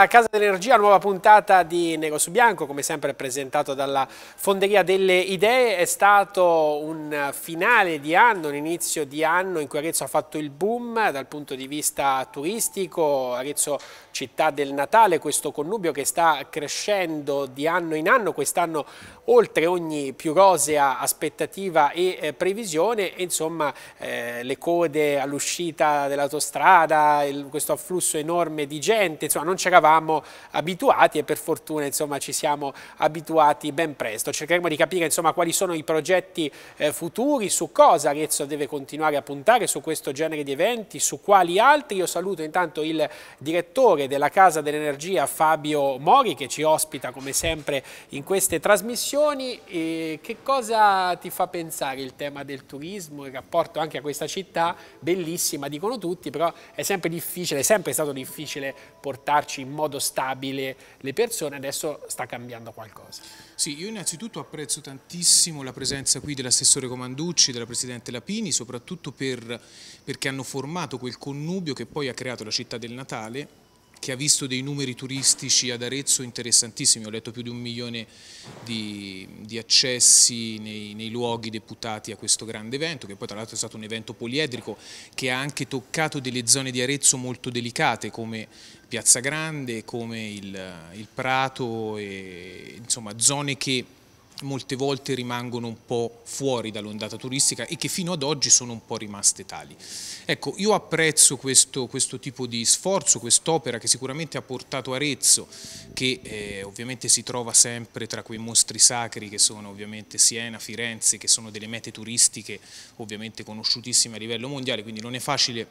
A Casa dell'Energia, nuova puntata di Nero su Bianco, come sempre presentato dalla Fonderia delle Idee. È stato un finale di anno, un inizio di anno in cui Arezzo ha fatto il boom dal punto di vista turistico. Arezzo città del Natale, questo connubio che sta crescendo di anno in anno, quest'anno oltre ogni più rosea aspettativa e eh, previsione, e, insomma eh, le code all'uscita dell'autostrada, questo afflusso enorme di gente, insomma non ci eravamo abituati e per fortuna insomma ci siamo abituati ben presto. Cercheremo di capire insomma quali sono i progetti eh, futuri, su cosa Arezzo deve continuare a puntare, su questo genere di eventi, su quali altri. Io saluto intanto il direttore della Casa dell'Energia Fabio Mori che ci ospita come sempre in queste trasmissioni. E che cosa ti fa pensare il tema del turismo, il rapporto anche a questa città bellissima, dicono tutti, però è sempre difficile, è sempre stato difficile portarci in modo stabile le persone, adesso sta cambiando qualcosa. Sì, io innanzitutto apprezzo tantissimo la presenza qui dell'assessore Comanducci, della Presidente Lapini, soprattutto per, perché hanno formato quel connubio che poi ha creato la città del Natale che ha visto dei numeri turistici ad Arezzo interessantissimi, ho letto più di un milione di, di accessi nei, nei, luoghi deputati a questo grande evento, che poi tra l'altro è stato un evento poliedrico che ha anche toccato delle zone di Arezzo molto delicate come Piazza Grande, come il, il Prato, e, insomma zone che molte volte rimangono un po' fuori dall'ondata turistica e che fino ad oggi sono un po' rimaste tali. Ecco, io apprezzo questo, questo tipo di sforzo, quest'opera che sicuramente ha portato Arezzo, che eh, ovviamente si trova sempre tra quei mostri sacri che sono ovviamente Siena, Firenze, che sono delle mete turistiche ovviamente conosciutissime a livello mondiale, quindi non è facile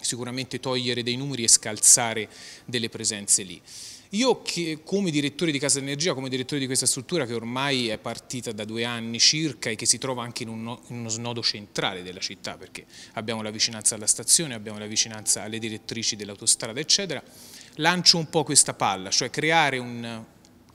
sicuramente togliere dei numeri e scalzare delle presenze lì. Io come direttore di Casa Energia, come direttore di questa struttura che ormai è partita da due anni circa e che si trova anche in, uno snodo centrale della città perché abbiamo la vicinanza alla stazione, abbiamo la vicinanza alle direttrici dell'autostrada eccetera, lancio un po' questa palla, cioè creare un,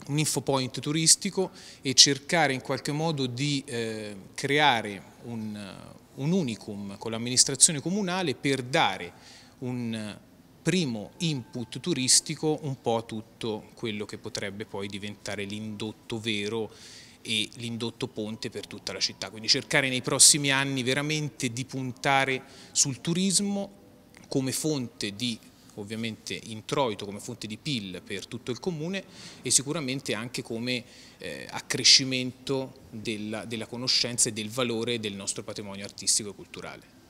un infopoint turistico e cercare in qualche modo di eh, creare un, un unicum con l'amministrazione comunale per dare un primo input turistico un po' a tutto quello che potrebbe poi diventare l'indotto vero e l'indotto ponte per tutta la città. Quindi cercare nei prossimi anni veramente di puntare sul turismo come fonte di ovviamente introito, come fonte di PIL per tutto il comune e sicuramente anche come eh, accrescimento della, della conoscenza e del valore del nostro patrimonio artistico e culturale.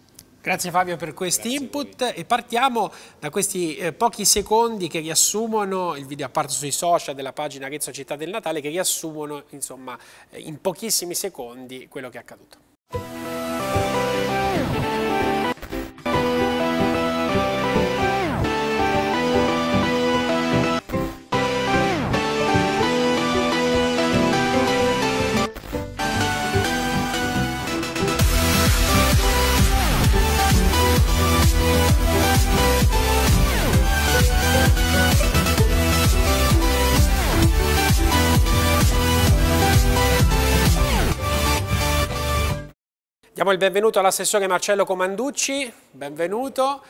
Grazie Fabio per questi input e partiamo da questi eh, pochi secondi che riassumono il video apparso sui social della pagina Arezzo Città del Natale che riassumono insomma eh, in pochissimi secondi quello che è accaduto. Diamo il benvenuto all'assessore Marcello Comanducci, benvenuto.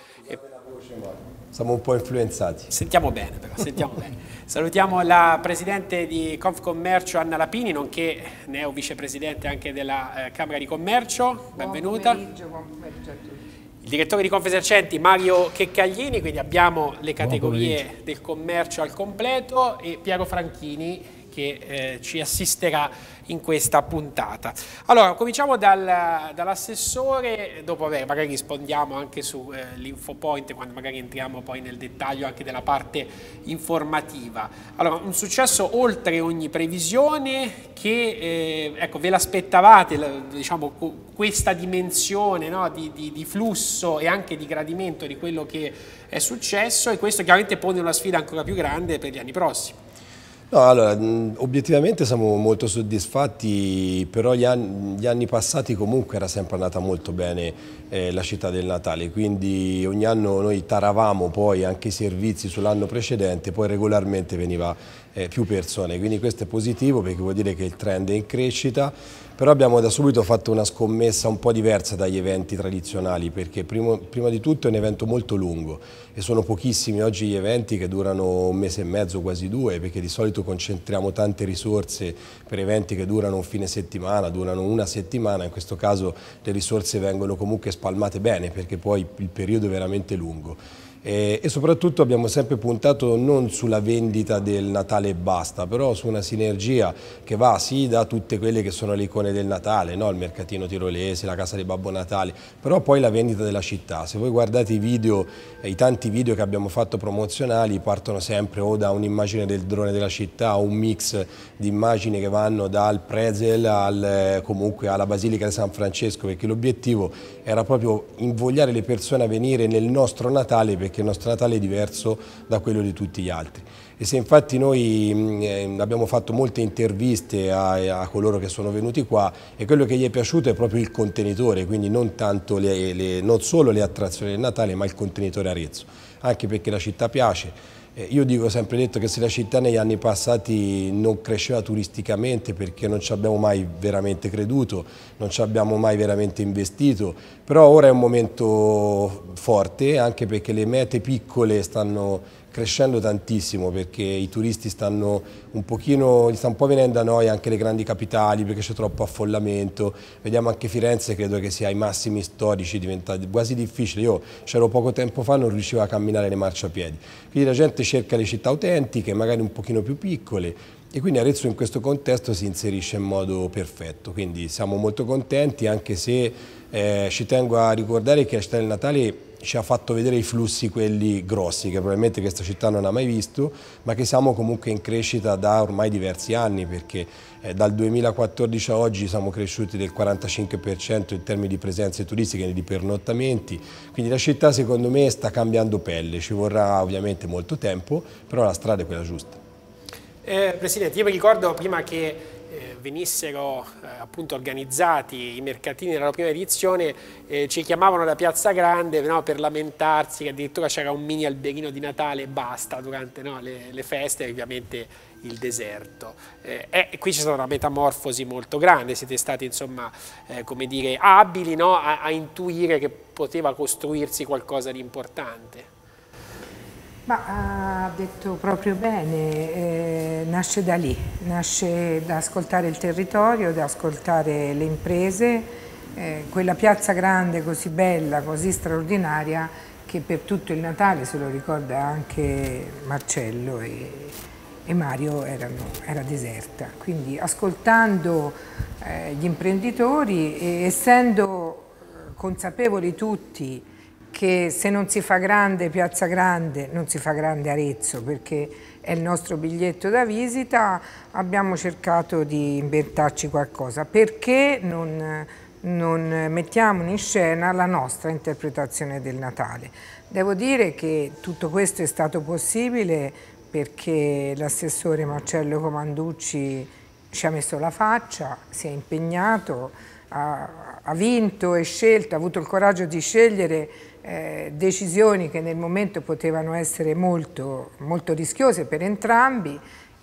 Siamo un po' influenzati. Sentiamo bene però, sentiamo bene. Salutiamo la Presidente di Confcommercio Anna Lapini, nonché neo Vicepresidente anche della eh, Camera di Commercio, benvenuta. Buon pomeriggio, buon pomeriggio a tutti. Il direttore di Confesercenti Mario Checcaglini, quindi abbiamo le categorie del commercio al completo e Piero Franchini che eh, ci assisterà in questa puntata. Allora, cominciamo dal, dall'assessore, dopo vabbè, magari rispondiamo anche sull'infopoint eh, quando magari entriamo poi nel dettaglio anche della parte informativa. Allora, un successo oltre ogni previsione che, eh, ecco, ve l'aspettavate, diciamo, questa dimensione no, di, di, di flusso e anche di gradimento di quello che è successo e questo chiaramente pone una sfida ancora più grande per gli anni prossimi. No, allora, obiettivamente siamo molto soddisfatti, però gli anni, gli anni passati comunque era sempre andata molto bene eh, la città del Natale, quindi ogni anno noi taravamo poi anche i servizi sull'anno precedente, poi regolarmente veniva eh, più persone, quindi questo è positivo perché vuol dire che il trend è in crescita, però abbiamo da subito fatto una scommessa un po' diversa dagli eventi tradizionali perché primo, prima di tutto è un evento molto lungo e sono pochissimi oggi gli eventi che durano un mese e mezzo, quasi due, perché di solito concentriamo tante risorse per eventi che durano un fine settimana, durano una settimana, in questo caso le risorse vengono comunque spalmate bene perché poi il periodo è veramente lungo e, eh, e soprattutto abbiamo sempre puntato non sulla vendita del Natale e basta, però su una sinergia che va sì da tutte quelle che sono le icone del Natale, no? il mercatino tirolese, la casa di Babbo Natale, però poi la vendita della città. Se voi guardate i video, eh, i tanti video che abbiamo fatto promozionali partono sempre o da un'immagine del drone della città, un mix di immagini che vanno dal Prezel al, eh, comunque alla Basilica di San Francesco perché l'obiettivo era proprio invogliare le persone a venire nel nostro Natale perché il nostro Natale è diverso da quello di tutti gli altri. E se infatti noi mm, eh, abbiamo fatto molte interviste a, a, coloro che sono venuti qua e quello che gli è piaciuto è proprio il contenitore, quindi non, le, le, non solo le attrazioni del Natale ma il contenitore Arezzo, anche perché la città piace eh, io dico sempre detto che se la città negli anni passati non cresceva turisticamente perché non ci abbiamo mai veramente creduto, non ci abbiamo mai veramente investito, però ora è un momento forte anche perché le mete piccole stanno crescendo tantissimo perché i turisti stanno un pochino, gli sta un po' venendo a noi anche le grandi capitali perché c'è troppo affollamento, vediamo anche Firenze credo che sia ai massimi storici, diventa quasi difficile, io c'ero poco tempo fa non riuscivo a camminare le marciapiedi, quindi la gente cerca le città autentiche, magari un pochino più piccole e quindi Arezzo in questo contesto si inserisce in modo perfetto, quindi siamo molto contenti anche se eh, ci tengo a ricordare che la città del Natale ci ha fatto vedere i flussi quelli grossi che probabilmente questa città non ha mai visto ma che siamo comunque in crescita da ormai diversi anni perché eh, dal 2014 a oggi siamo cresciuti del 45% in termini di presenze turistiche e di pernottamenti quindi la città secondo me sta cambiando pelle ci vorrà ovviamente molto tempo però la strada è quella giusta eh, Presidente io mi ricordo prima che eh, venissero eh, appunto organizzati i mercatini della prima edizione eh, ci chiamavano da Piazza Grande no, per lamentarsi che addirittura c'era un mini alberino di Natale e basta durante no, le, le, feste e ovviamente il deserto. e eh, eh, qui c'è stata una metamorfosi molto grande, siete stati insomma come dire abili no, a, a intuire che poteva costruirsi qualcosa di importante. Ma ha detto proprio bene, eh, nasce da lì, nasce da ascoltare il territorio, da ascoltare le imprese, eh, quella piazza grande così bella, così straordinaria che per tutto il Natale se lo ricorda anche Marcello e, e Mario erano, era deserta. Quindi ascoltando eh, gli imprenditori e essendo consapevoli tutti che se non si fa grande Piazza Grande, non si fa grande Arezzo perché è il nostro biglietto da visita, abbiamo cercato di inventarci qualcosa. Perché non, non mettiamo in scena la nostra interpretazione del Natale? Devo dire che tutto questo è stato possibile perché l'assessore Marcello Comanducci ci ha messo la faccia, si è impegnato, ha, ha vinto e scelto, ha avuto il coraggio di scegliere eh, decisioni che nel momento potevano essere molto, molto rischiose per entrambi.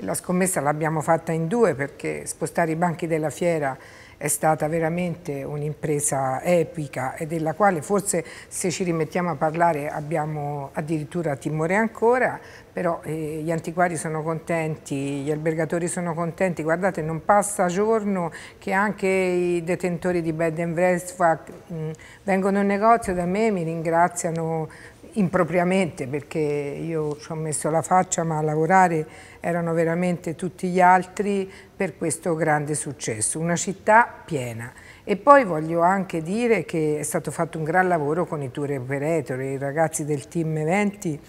La scommessa l'abbiamo fatta in due perché spostare i banchi della fiera è stata veramente un'impresa epica e della quale forse se ci rimettiamo a parlare abbiamo addirittura timore ancora, però eh, gli antiquari sono contenti, gli albergatori sono contenti, guardate non passa giorno che anche i detentori di bed and breakfast mm, vengono in negozio da me, e mi ringraziano impropriamente perché io ci ho messo la faccia ma a lavorare erano veramente tutti gli altri per questo grande successo, una città piena e poi voglio anche dire che è stato fatto un gran lavoro con i tour operator, i ragazzi del team eventi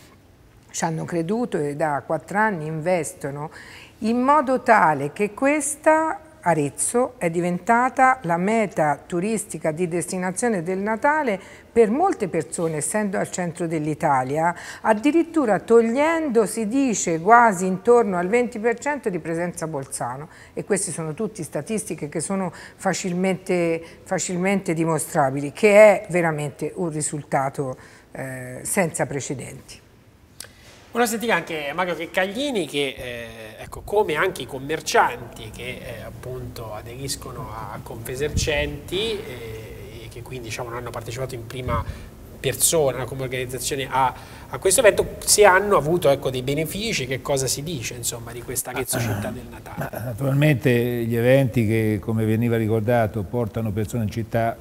ci hanno creduto e da quattro anni investono in modo tale che questa Arezzo è diventata la meta turistica di destinazione del Natale per molte persone, essendo al centro dell'Italia, addirittura togliendo, si dice, quasi intorno al 20% di presenza Bolzano. E queste sono tutte statistiche che sono facilmente, facilmente dimostrabili, che è veramente un risultato eh, senza precedenti. Una sentita anche Mario Ceccaglini che, eh, ecco, come anche i commercianti che eh, appunto aderiscono a Confesercenti eh, e che quindi diciamo, non hanno partecipato in prima persona come organizzazione a, a questo evento, se hanno avuto ecco, dei benefici, che cosa si dice insomma, di questa Arezzo ah, Città ah, del Natale? Naturalmente gli eventi che, come veniva ricordato, portano persone in città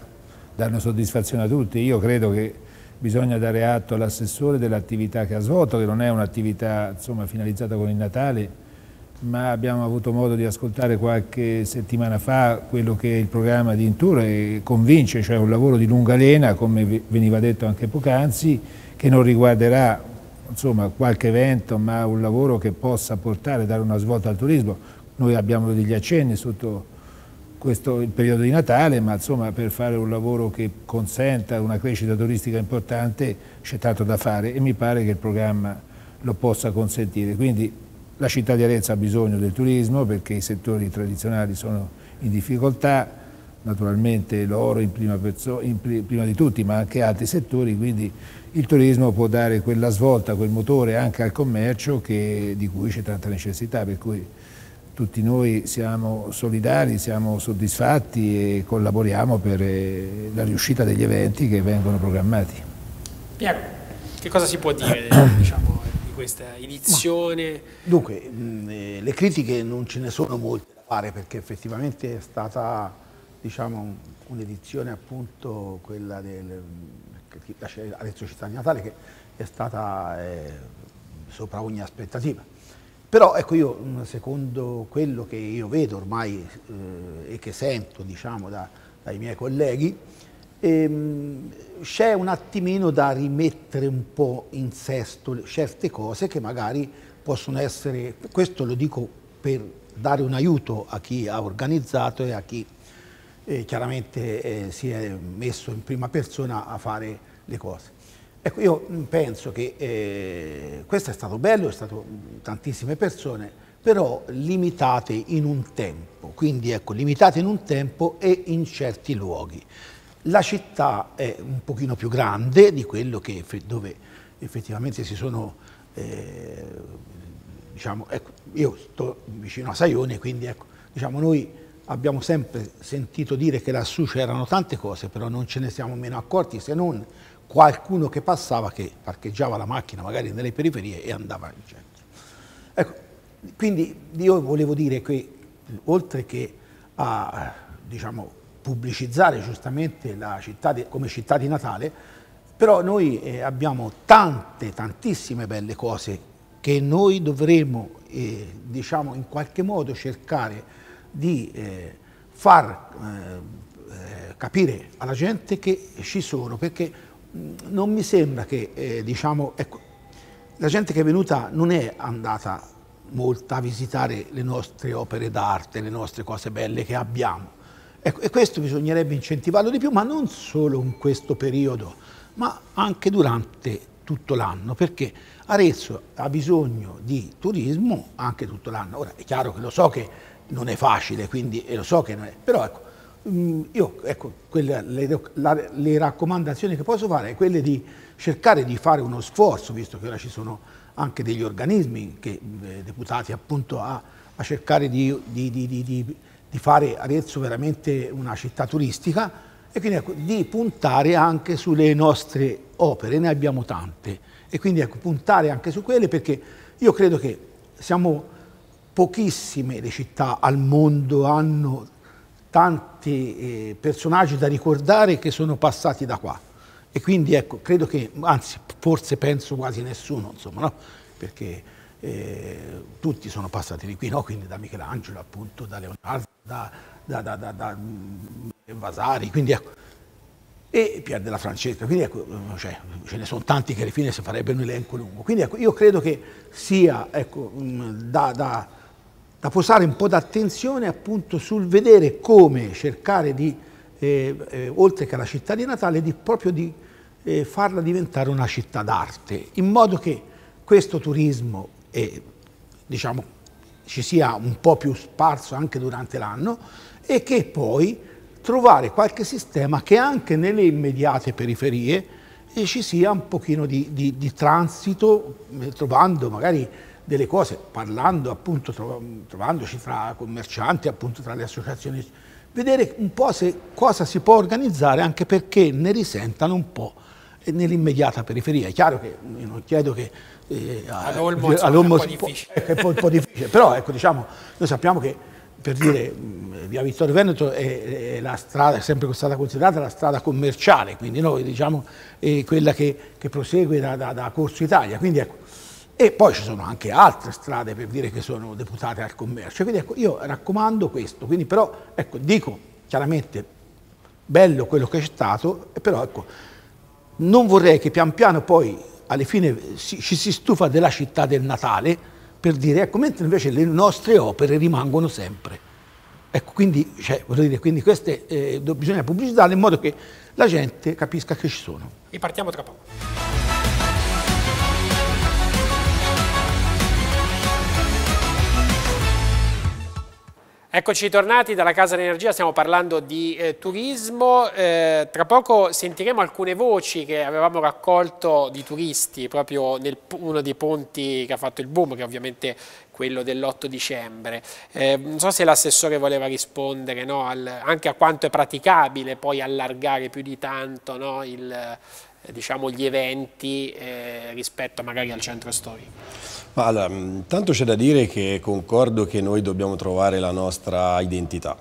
danno soddisfazione a tutti. Io credo che bisogna dare atto all'assessore dell'attività che ha svolto, che non è un'attività finalizzata con il Natale, ma abbiamo avuto modo di ascoltare qualche settimana fa quello che è il programma di Intour e convince, cioè un lavoro di lunga lena, come veniva detto anche poc'anzi, che non riguarderà insomma, qualche evento, ma un lavoro che possa portare, dare una svolta al turismo. Noi abbiamo degli accenni sotto questo, il periodo di Natale, ma insomma per fare un lavoro che consenta una crescita turistica importante c'è tanto da fare e mi pare che il programma lo possa consentire. Quindi la città di Arezzo ha bisogno del turismo perché i settori tradizionali sono in difficoltà, naturalmente l'oro in, in prima, di tutti, ma anche altri settori, quindi il turismo può dare quella svolta, quel motore anche al commercio che, di cui c'è tanta necessità, per cui tutti noi siamo solidari, siamo soddisfatti e collaboriamo per eh, la riuscita degli eventi che vengono programmati. Piero, che cosa si può dire diciamo, di questa edizione? Dunque, mm, eh, le critiche non ce ne sono molte da fare perché effettivamente è stata diciamo, un'edizione appunto quella del, Città di Natale che è stata eh, sopra ogni aspettativa però ecco io, secondo quello che io vedo ormai eh, e che sento diciamo, da, dai miei colleghi, ehm, c'è un attimino da rimettere un po' in sesto certe cose che magari possono essere, questo lo dico per dare un aiuto a chi ha organizzato e a chi eh, chiaramente eh, si è messo in prima persona a fare le cose Ecco, io penso che eh, questo è stato bello, è stato tantissime persone, però limitate in un tempo, quindi ecco, limitate in un tempo e in certi luoghi. La città è un pochino più grande di quello che, dove effettivamente si sono, eh, diciamo, ecco, io sto vicino a Saione, quindi ecco, diciamo noi abbiamo sempre sentito dire che lassù c'erano tante cose, però non ce ne siamo meno accorti se non qualcuno che passava che parcheggiava la macchina magari nelle periferie e andava in centro. Ecco, quindi io volevo dire che oltre che a diciamo, pubblicizzare giustamente la città di, come città di Natale, però noi eh, abbiamo tante, tantissime belle cose che noi dovremo eh, diciamo, in qualche modo cercare di eh, far eh, eh, capire alla gente che ci sono, perché Mm, non mi sembra che, eh, diciamo, ecco, la gente che è venuta non è andata molto a visitare le nostre opere d'arte, le nostre cose belle che abbiamo. Ecco, e questo bisognerebbe incentivarlo di più, ma non solo in questo periodo, ma anche durante tutto l'anno, perché Arezzo ha bisogno di turismo anche tutto l'anno. Ora, è chiaro che lo so che non è facile, quindi, e lo so che non è, però ecco, Mm, io, ecco, quelle, le, la, le, raccomandazioni che posso fare è quelle di cercare di fare uno sforzo, visto che ora ci sono anche degli organismi che, eh, deputati appunto a, a cercare di, di, di, di, fare Arezzo veramente una città turistica e quindi ecco, di puntare anche sulle nostre opere, ne abbiamo tante e quindi ecco, puntare anche su quelle perché io credo che siamo pochissime le città al mondo hanno tanti tanti eh, personaggi da ricordare che sono passati da qua. E quindi ecco, credo che, anzi, forse penso quasi nessuno, insomma, no? Perché eh, tutti sono passati di qui, no? Quindi da Michelangelo, appunto, da Leonardo, da, da, da, da mm, Vasari, quindi ecco, e Pier della Francesca, quindi ecco, cioè, ce ne sono tanti che alla fine si farebbe un elenco lungo. Quindi ecco, io credo che sia ecco, mm, da, da posare un po' d'attenzione appunto sul vedere come cercare di, eh, eh, oltre che alla città di Natale, di, proprio di eh, farla diventare una città d'arte, in modo che questo turismo eh, diciamo, ci sia un po' più sparso anche durante l'anno e che poi trovare qualche sistema che anche nelle immediate periferie eh, ci sia un pochino di, di, di transito, eh, trovando magari delle cose, parlando appunto, trovandoci fra commercianti, appunto tra le associazioni, vedere un po' se, cosa si può organizzare anche perché ne risentano un po' nell'immediata periferia. È chiaro che non chiedo che eh, all'Olmo, all'Olmo è, un po è un po' difficile, però ecco, diciamo, noi sappiamo che per dire via Vittorio Veneto è, è, la strada, è sempre stata considerata la strada commerciale, quindi noi diciamo è quella che, che prosegue da, da, da, Corso Italia. Quindi ecco, e poi ci sono anche altre strade per dire che sono deputate al commercio. Quindi ecco, io raccomando questo. Quindi però, ecco, dico chiaramente, bello quello che c'è stato, però ecco, non vorrei che pian piano poi alla fine si, ci si stufa della città del Natale per dire, ecco, mentre invece le nostre opere rimangono sempre. Ecco, quindi, cioè, dire, quindi queste eh, bisogna pubblicizzarle in modo che la gente capisca che ci sono. E partiamo tra poco. Eccoci tornati dalla Casa dell'Energia, stiamo parlando di eh, turismo, eh, tra poco sentiremo alcune voci che avevamo raccolto di turisti proprio nel uno dei ponti che ha fatto il boom, che è ovviamente quello dell'8 dicembre. Eh, non so se l'assessore voleva rispondere no, al, anche a quanto è praticabile poi allargare più di tanto no, il eh, diciamo, gli eventi eh, rispetto magari al centro storico? Allora, tanto c'è da dire che concordo che noi dobbiamo trovare la nostra identità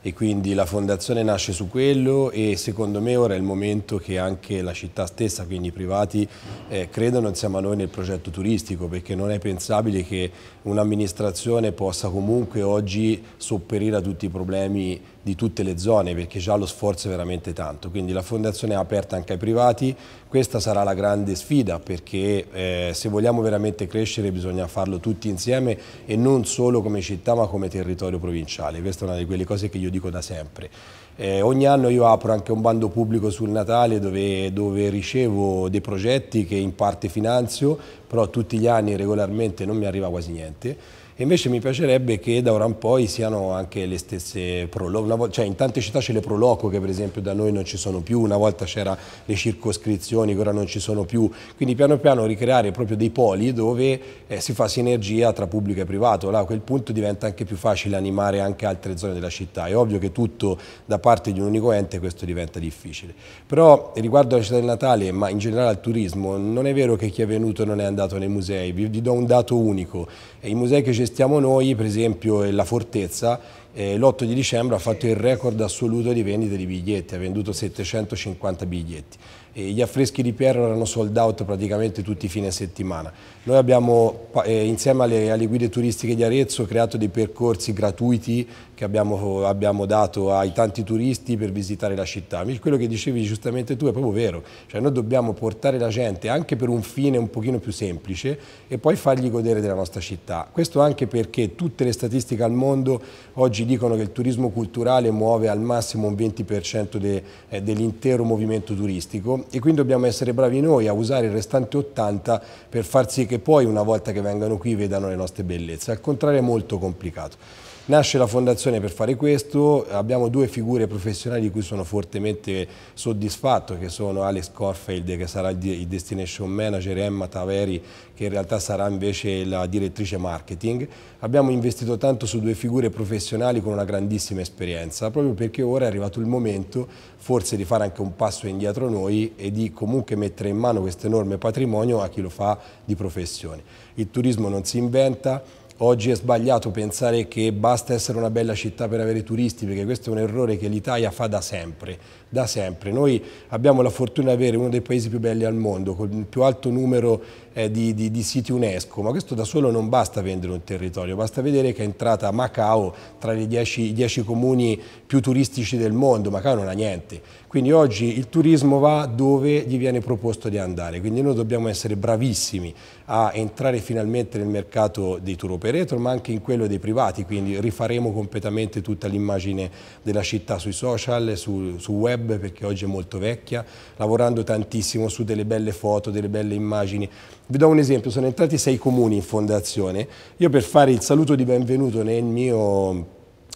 e quindi la fondazione nasce su quello e secondo me ora è il momento che anche la città stessa, quindi i privati, eh, credano insieme a noi nel progetto turistico perché non è pensabile che un'amministrazione possa comunque oggi sopperire a tutti i problemi di tutte le zone perché già lo sforzo è veramente tanto, quindi la fondazione è aperta anche ai privati, questa sarà la grande sfida perché eh, se vogliamo veramente crescere bisogna farlo tutti insieme e non solo come città ma come territorio provinciale, questa è una di quelle cose che io dico da sempre. Eh, ogni anno io apro anche un bando pubblico sul Natale dove, dove ricevo dei progetti che in parte finanzio, però tutti gli anni regolarmente non mi arriva quasi niente e invece mi piacerebbe che da ora in poi siano anche le stesse proloco, cioè in tante città c'è le che per esempio da noi non ci sono più, una volta c'erano le circoscrizioni che ora non ci sono più, quindi piano piano ricreare proprio dei poli dove eh, si fa sinergia tra pubblico e privato, là a quel punto diventa anche più facile animare anche altre zone della città, è ovvio che tutto da parte di un unico ente questo diventa difficile, però riguardo alla città del Natale ma in generale al turismo non è vero che chi è venuto non è andato nei musei, vi, vi do un dato unico, i musei che ci gestiamo noi, per esempio la Fortezza, eh, l'8 di dicembre ha fatto il record assoluto di vendite di biglietti, ha venduto 750 biglietti. E gli affreschi di Piero erano sold out praticamente tutti i fine settimana. Noi abbiamo, eh, insieme alle, alle guide turistiche di Arezzo, creato dei percorsi gratuiti che abbiamo, abbiamo, dato ai tanti turisti per visitare la città. Quello che dicevi giustamente tu è proprio vero, cioè noi dobbiamo portare la gente anche per un fine un pochino più semplice e poi fargli godere della nostra città. Questo anche perché tutte le statistiche al mondo oggi dicono che il turismo culturale muove al massimo un 20% de, eh, dell'intero movimento turistico e quindi dobbiamo essere bravi noi a usare il restante 80% per far sì che poi una volta che vengano qui vedano le nostre bellezze. Al contrario è molto complicato. Nasce la fondazione per fare questo, abbiamo due figure professionali di cui sono fortemente soddisfatto, che sono Alex Corfield che sarà il Destination Manager e Emma Taveri che in realtà sarà invece la direttrice marketing. Abbiamo investito tanto su due figure professionali con una grandissima esperienza, proprio perché ora è arrivato il momento forse di fare anche un passo indietro noi e di comunque mettere in mano questo enorme patrimonio a chi lo fa di professione. Il turismo non si inventa, Oggi è sbagliato pensare che basta essere una bella città per avere turisti, perché questo è un errore che l'Italia fa da sempre, da sempre. Noi abbiamo la fortuna di avere uno dei paesi più belli al mondo, con il più alto numero eh, di, di, di, siti UNESCO, ma questo da solo non basta vendere un territorio, basta vedere che è entrata Macao tra i dieci comuni più turistici del mondo, Macao non ha niente, quindi oggi il turismo va dove gli viene proposto di andare, quindi noi dobbiamo essere bravissimi a entrare finalmente nel mercato dei tour operator, ma anche in quello dei privati, quindi rifaremo completamente tutta l'immagine della città sui social, su, su web, perché oggi è molto vecchia, lavorando tantissimo su delle belle foto, delle belle immagini, vi do un esempio, sono entrati sei comuni in fondazione, io per fare il saluto di benvenuto nel mio,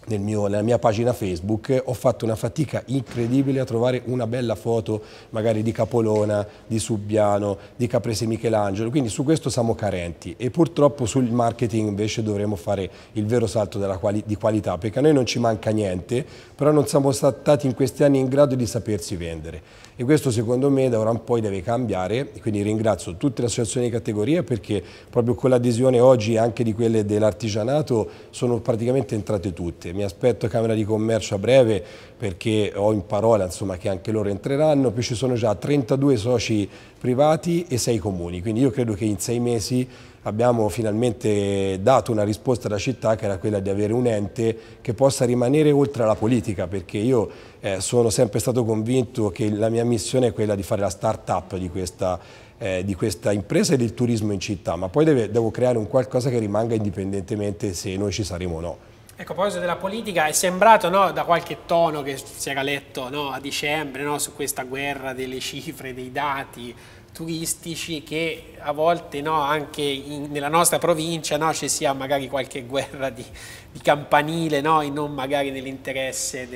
nel mio, nella mia pagina Facebook ho fatto una fatica incredibile a trovare una bella foto magari di Capolona, di Subbiano, di Caprese Michelangelo, quindi su questo siamo carenti e purtroppo sul marketing invece dovremo fare il vero salto quali di qualità perché a noi non ci manca niente, però non siamo stati in questi anni in grado di sapersi vendere e questo secondo me da ora in poi deve cambiare, quindi ringrazio tutte le associazioni di categoria perché proprio con l'adesione oggi anche di quelle dell'artigianato sono praticamente entrate tutte, mi aspetto Camera di Commercio a breve perché ho in parola insomma, che anche loro entreranno, poi ci sono già 32 soci privati e 6 comuni, quindi io credo che in 6 mesi abbiamo finalmente dato una risposta alla città che era quella di avere un ente che possa rimanere oltre alla politica perché io eh, sono sempre stato convinto che la mia missione è quella di fare la start-up di questa eh, di questa impresa e del turismo in città, ma poi deve, devo creare un qualcosa che rimanga indipendentemente se noi ci saremo o no. Ecco, a proposito della politica, è sembrato no, da qualche tono che si era letto no, a dicembre no, su questa guerra delle cifre, dei dati, turistici che a volte no, anche in, nella nostra provincia no, ci sia magari qualche guerra di, di campanile no, e non magari nell'interesse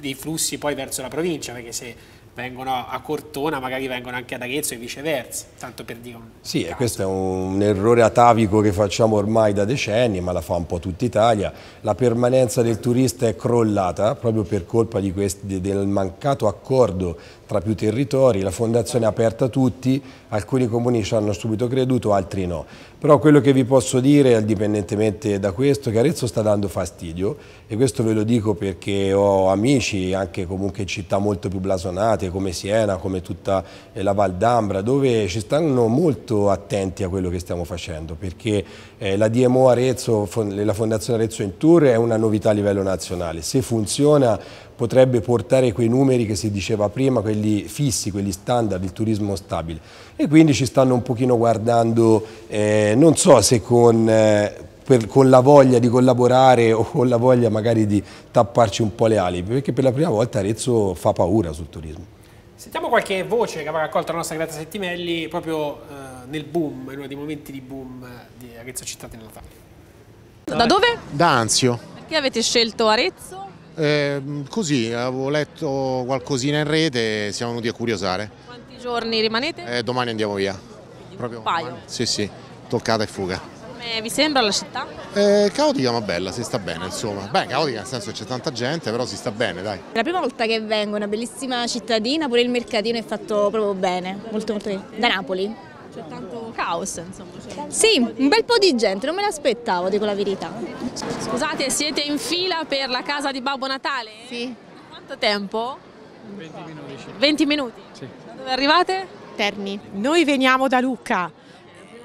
dei flussi poi verso la provincia perché se vengono a Cortona magari vengono anche ad Arezzo e viceversa, tanto per dire un Sì, caso. questo è un errore atavico che facciamo ormai da decenni, ma la fa un po' tutta Italia. La permanenza del turista è crollata proprio per colpa questi, del mancato accordo tra più territori, la fondazione è aperta a tutti, alcuni comuni ci hanno subito creduto, altri no. Però quello che vi posso dire, indipendentemente da questo, che Arezzo sta dando fastidio e questo ve lo dico perché ho amici anche comunque in città molto più blasonate come Siena, come tutta eh, la Val d'Ambra, dove ci stanno molto attenti a quello che stiamo facendo perché eh, la DMO Arezzo, la Fondazione Arezzo in Tour è una novità a livello nazionale. Se funziona potrebbe portare quei numeri che si diceva prima, quelli fissi, quelli standard, il turismo stabile. E quindi ci stanno un pochino guardando, eh, non so se con, eh, per, con, la voglia di collaborare o con la voglia magari di tapparci un po' le ali, perché per la prima volta Arezzo fa paura sul turismo. Sentiamo qualche voce che aveva raccolto la nostra Grazia Settimelli proprio eh, nel boom, in uno dei momenti di boom eh, di Arezzo Città del Natale. Da dove? Da Anzio. Perché avete scelto Arezzo? Eh, così, avevo letto qualcosina in rete e siamo venuti a curiosare. Quanti giorni rimanete? Eh, domani andiamo via. Proprio un paio? Domani. Sì, sì, toccata e fuga. Come vi sembra la città? Eh, caotica ma bella, si sta bene insomma. Beh, caotica nel senso che c'è tanta gente, però si sta bene, dai. È la prima volta che vengo, una bellissima cittadina, pure il mercatino è fatto proprio bene, molto molto bene. Da Napoli. C'è tanto caos, insomma. Un sì, un bel po' di gente, non me l'aspettavo, dico la verità. Scusate, siete in fila per la casa di Babbo Natale? Sì. Quanto tempo? 20 minuti. 20 minuti? Sì. Da dove arrivate? Terni. Noi veniamo da Lucca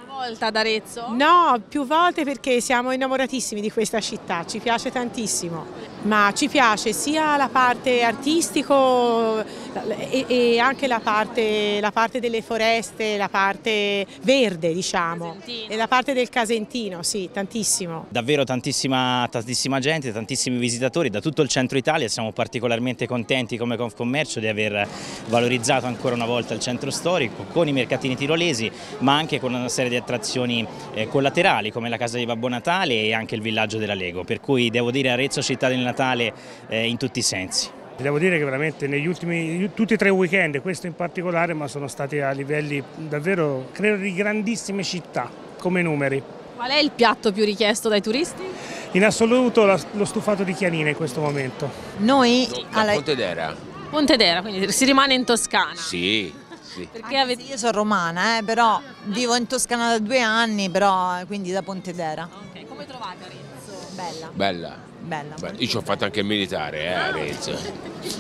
volta ad Arezzo? No, più volte perché siamo innamoratissimi di questa città, ci piace tantissimo, ma ci piace sia la parte artistico Certo, e, e anche la parte, la parte, delle foreste, la parte verde diciamo, Casentino. e la parte del Casentino, sì, tantissimo. Davvero tantissima, tantissima gente, tantissimi visitatori da tutto il centro Italia, siamo particolarmente contenti come Confcommercio di aver valorizzato ancora una volta il centro storico con i mercatini tirolesi ma anche con una serie di attrazioni eh, collaterali come la casa di Babbo Natale e anche il villaggio della Lego, per cui devo dire Arezzo città del Natale eh, in tutti i sensi. Devo dire che veramente negli ultimi, tutti e tre weekend, questo in particolare, ma sono stati a livelli davvero, credo, di grandissime città come numeri. Qual è il piatto più richiesto dai turisti? In assoluto la, lo stufato di Chianina in questo momento. Noi a alla... Pontedera. Pontedera, quindi si rimane in Toscana. Sì. sì. Perché avete... Io sono romana, eh, però vivo in Toscana da due anni, però eh, quindi da Pontedera. Okay. Come trovate Arezzo? Bella. Bella bella. Beh, io ci ho fatto anche militare eh, a Arezzo.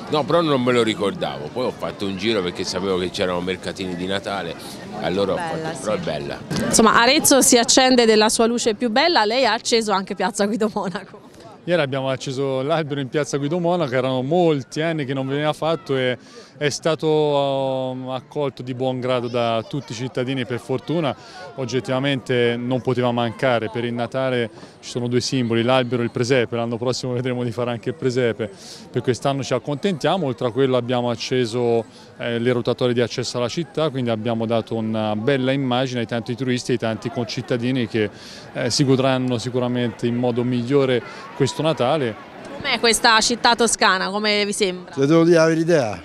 No, però non me lo ricordavo. Poi ho fatto un giro perché sapevo che c'erano mercatini di Natale. Allora bella, fatto, sì. però è bella. Insomma, Arezzo si accende della sua luce più bella, lei ha acceso anche Piazza Guido Monaco. Ieri abbiamo acceso l'albero in Piazza Guido Monaco, erano molti anni che non veniva fatto e è stato um, accolto di buon grado da tutti i cittadini per fortuna, oggettivamente non poteva mancare, per il Natale ci sono due simboli, l'albero e il presepe, l'anno prossimo vedremo di fare anche il presepe, per quest'anno ci accontentiamo, oltre a quello abbiamo acceso eh, le rotatorie di accesso alla città, quindi abbiamo dato una bella immagine ai tanti turisti e ai tanti concittadini che eh, si godranno sicuramente in modo migliore questo Natale. Com'è questa città toscana, come vi sembra? Se devo dire la verità,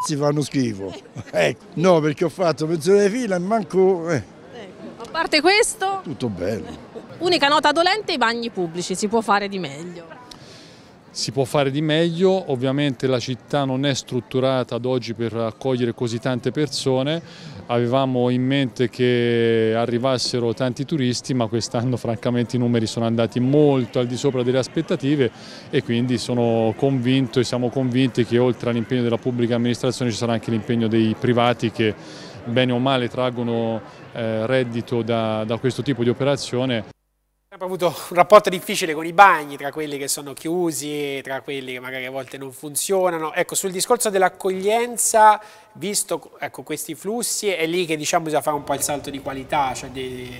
si fanno schifo. Ecco, no, perché ho fatto mezz'ora di fila e manco... Ecco, a parte questo... Tutto bello. Unica nota dolente i bagni pubblici, si può fare di meglio. Si può fare di meglio, ovviamente la città non è strutturata ad oggi per accogliere così tante persone, avevamo in mente che arrivassero tanti turisti ma quest'anno francamente i numeri sono andati molto al di sopra delle aspettative e quindi sono convinto e siamo convinti che oltre all'impegno della pubblica amministrazione ci sarà anche l'impegno dei privati che bene o male traggono eh, reddito da, da questo tipo di operazione abbiamo avuto un rapporto difficile con i bagni, tra quelli che sono chiusi, tra quelli che magari a volte non funzionano. Ecco, sul discorso dell'accoglienza, visto ecco, questi flussi, è lì che diciamo bisogna fare un po' il salto di qualità, cioè di,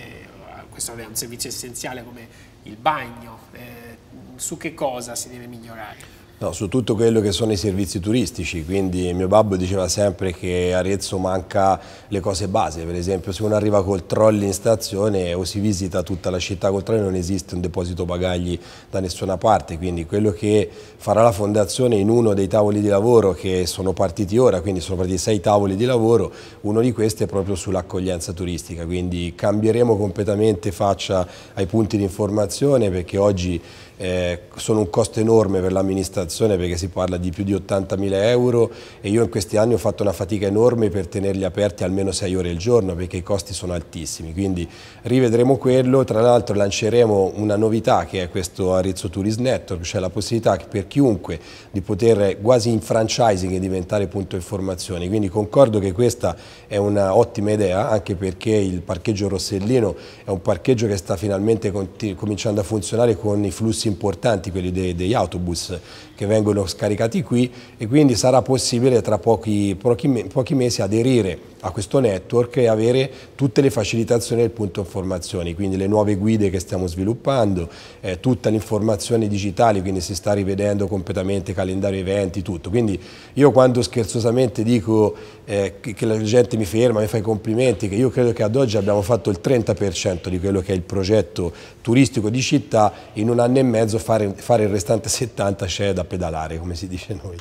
questo è un servizio essenziale come il bagno, eh, su che cosa si deve migliorare? No, su tutto quello che sono i servizi turistici, quindi mio babbo diceva sempre che Arezzo manca le cose base, per esempio se uno arriva col trolley in stazione o si visita tutta la città col trolley non esiste un deposito bagagli da nessuna parte, quindi quello che farà la fondazione in uno dei tavoli di lavoro che sono partiti ora, quindi sono partiti sei tavoli di lavoro, uno di questi è proprio sull'accoglienza turistica, quindi cambieremo completamente faccia ai punti di informazione perché oggi eh, sono un costo enorme per l'amministrazione perché si parla di più di 80.000 euro e io in questi anni ho fatto una fatica enorme per tenerli aperti almeno 6 ore al giorno perché i costi sono altissimi, quindi rivedremo quello, tra l'altro lanceremo una novità che è questo Arezzo Tourist Network, cioè la possibilità per chiunque di poter quasi in franchising e diventare punto informazioni, quindi concordo che questa è un'ottima idea anche perché il parcheggio Rossellino è un parcheggio che sta finalmente cominciando a funzionare con i flussi importanti, quelli dei, degli autobus, che vengono scaricati qui e quindi sarà possibile tra pochi, pochi, pochi mesi aderire a questo network e avere tutte le facilitazioni del punto informazioni, quindi le nuove guide che stiamo sviluppando, eh, tutta l'informazione digitale, quindi si sta rivedendo completamente calendario eventi, tutto. Quindi io quando scherzosamente dico eh, che, che la gente mi ferma, mi fa i complimenti, che io credo che ad oggi abbiamo fatto il 30% di quello che è il progetto turistico di città, in un anno e mezzo fare, fare il restante 70% c'è da pedalare, come si dice noi.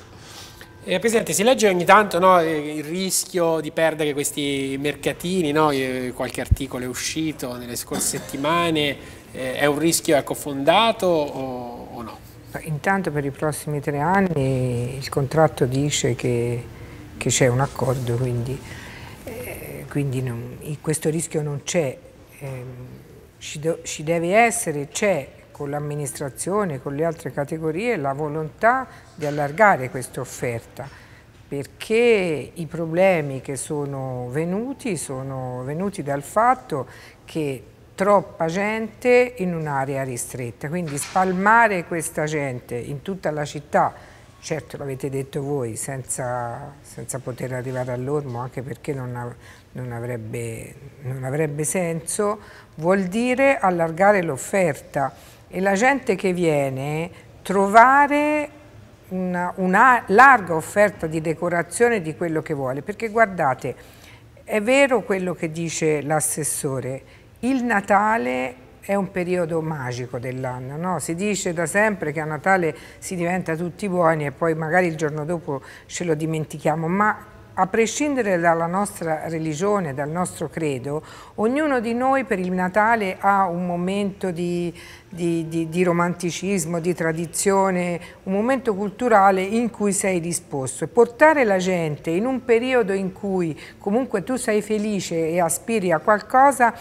Eh, Presidente, si legge ogni tanto no, eh, il rischio di perdere questi mercatini, no? Eh, qualche articolo è uscito nelle scorse settimane, eh, è un rischio ecco, fondato o, o no? Intanto per i prossimi tre anni il contratto dice che, c'è un accordo, quindi, eh, quindi non, questo rischio non c'è, eh, ci, ci, deve essere, c'è con l'amministrazione, con le altre categorie, la volontà di allargare questa offerta perché i problemi che sono venuti sono venuti dal fatto che troppa gente in un'area ristretta, quindi spalmare questa gente in tutta la città, certo l'avete detto voi, senza, senza poter arrivare all'ormo, anche perché non, av non, avrebbe, non avrebbe senso, vuol dire allargare l'offerta e la gente che viene trovare una, una, larga offerta di decorazione di quello che vuole, perché guardate, è vero quello che dice l'assessore, il Natale è un periodo magico dell'anno, no? si dice da sempre che a Natale si diventa tutti buoni e poi magari il giorno dopo ce lo dimentichiamo, ma a prescindere dalla nostra religione, dal nostro credo, ognuno di noi per il Natale ha un momento di, di, di, di, romanticismo, di tradizione, un momento culturale in cui sei disposto. portare la gente in un periodo in cui comunque tu sei felice e aspiri a qualcosa,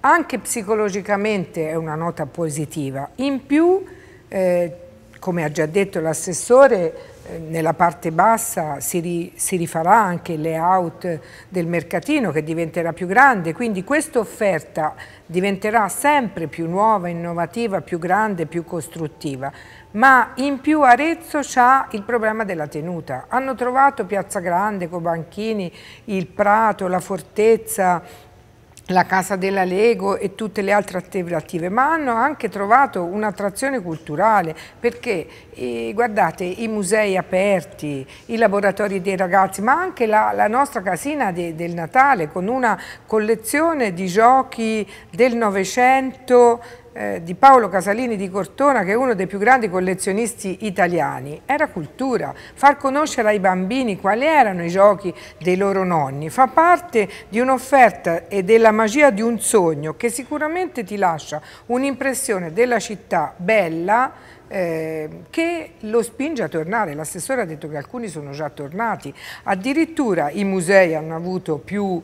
anche psicologicamente è una nota positiva. In più, eh, come ha già detto l'assessore, nella parte bassa si, ri, si, rifarà anche il layout del mercatino che diventerà più grande, quindi questa offerta diventerà sempre più nuova, innovativa, più grande, più costruttiva. Ma in più Arezzo c'ha il problema della tenuta. Hanno trovato Piazza Grande, Cobanchini, il Prato, la Fortezza, la Casa della Lego e tutte le altre attività, ma hanno anche trovato un'attrazione culturale perché eh, guardate i musei aperti, i laboratori dei ragazzi, ma anche la, la nostra casina de, del Natale con una collezione di giochi del Novecento eh, di Paolo Casalini di Cortona, che è uno dei più grandi collezionisti italiani, era cultura, far conoscere ai bambini quali erano i giochi dei loro nonni, fa parte di un'offerta e della magia di un sogno che sicuramente ti lascia un'impressione della città bella, eh, che lo spinge a tornare. L'assessore ha detto che alcuni sono già tornati, addirittura i musei hanno avuto più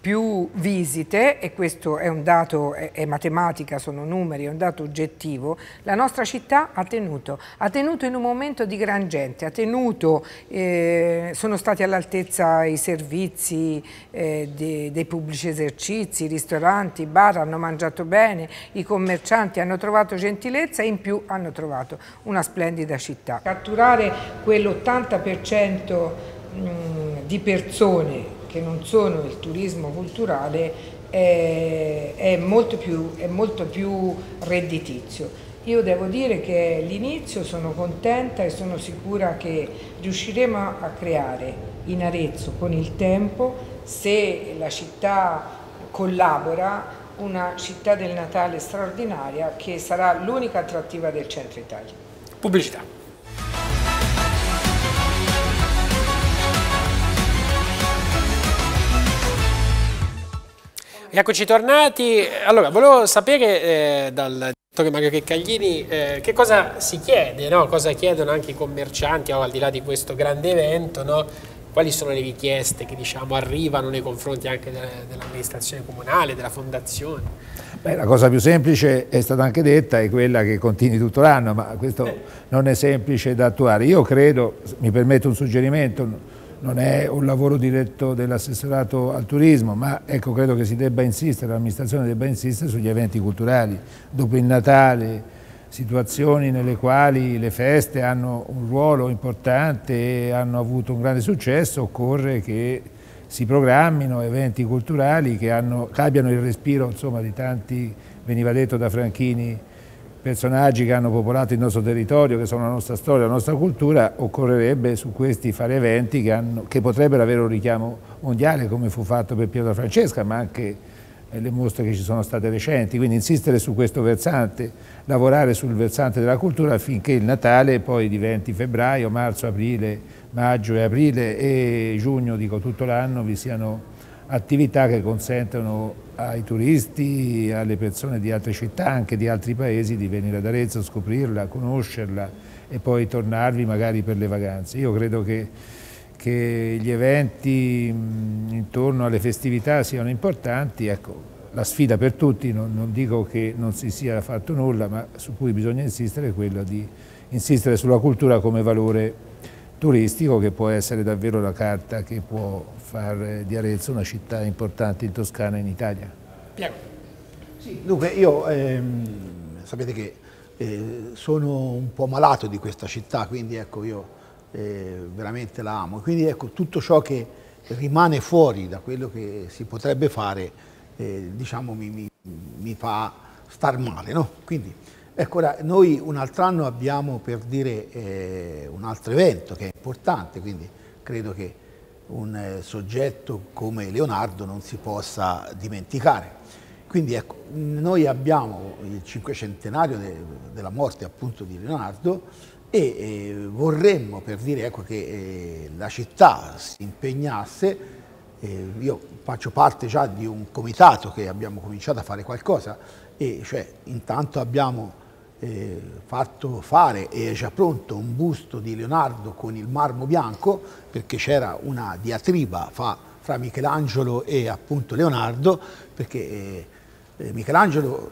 più visite, e questo è un dato, è, è, matematica, sono numeri, è un dato oggettivo, la nostra città ha tenuto, ha tenuto in un momento di gran gente, ha tenuto, eh, sono stati all'altezza i servizi eh, de, dei pubblici esercizi, i ristoranti, i bar, hanno mangiato bene, i commercianti hanno trovato gentilezza e in più hanno trovato una splendida città. Catturare quell'80% mm, di persone che non sono il turismo culturale è, è, molto, più, è molto più redditizio. Io devo dire che l'inizio sono contenta e sono sicura che riusciremo a creare in Arezzo con il tempo, se la città collabora, una città del Natale straordinaria che sarà l'unica attrattiva del centro Italia. Pubblicità. Eccoci tornati. Allora, volevo sapere eh, dal direttore Mario Checcaglini eh, che cosa si chiede, no? cosa chiedono anche i commercianti, oh, al di là di questo grande evento, no? quali sono le richieste che diciamo, arrivano nei confronti anche de dell'amministrazione comunale, della fondazione? Beh, la cosa più semplice è stata anche detta, è quella che continui tutto l'anno, ma questo Beh. non è semplice da attuare. Io credo, mi permetto un suggerimento, non è un lavoro diretto dell'assessorato al turismo, ma ecco, credo che si debba insistere, l'amministrazione debba insistere sugli eventi culturali, dopo il Natale, situazioni nelle quali le feste hanno un ruolo importante e hanno avuto un grande successo, occorre che si programmino eventi culturali che, hanno, che abbiano il respiro insomma, di tanti, veniva detto da Franchini, personaggi che hanno popolato il nostro territorio, che sono la nostra storia, la nostra cultura, occorrerebbe su questi fare eventi che, hanno, che potrebbero avere un richiamo mondiale come fu fatto per Pietro Francesca, ma anche eh, le mostre che ci sono state recenti, quindi insistere su questo versante, lavorare sul versante della cultura affinché il Natale poi diventi febbraio, marzo, aprile, maggio e aprile e giugno, dico tutto l'anno, vi siano attività che consentano ai turisti, alle persone di altre città, anche di altri paesi, di venire ad Arezzo, scoprirla, conoscerla e poi tornarvi magari per le vacanze. Io credo che, che gli eventi mh, intorno alle festività siano importanti, ecco, la sfida per tutti, non, non, dico che non si sia fatto nulla, ma su cui bisogna insistere è quella di insistere sulla cultura come valore turistico che può essere davvero la carta che può fare eh, di Arezzo una città importante in Toscana e in Italia. Piero. Sì, dunque io ehm, sapete che eh, sono un po' malato di questa città, quindi ecco io eh, veramente la amo. Quindi ecco tutto ciò che rimane fuori da quello che si potrebbe fare, eh, diciamo mi, mi, mi fa star male, no? Quindi Ecco, ora, noi un altro anno abbiamo per dire eh, un altro evento che è importante, quindi credo che un eh, soggetto come Leonardo non si possa dimenticare. Quindi ecco, noi abbiamo il cinquecentenario de, della morte appunto di Leonardo e eh, vorremmo per dire ecco, che eh, la città si impegnasse eh, io faccio parte già di un comitato che abbiamo cominciato a fare qualcosa e cioè intanto abbiamo eh, fatto fare e è già pronto un busto di Leonardo con il marmo bianco perché c'era una diatriba fa, fra Michelangelo e appunto Leonardo perché eh, eh Michelangelo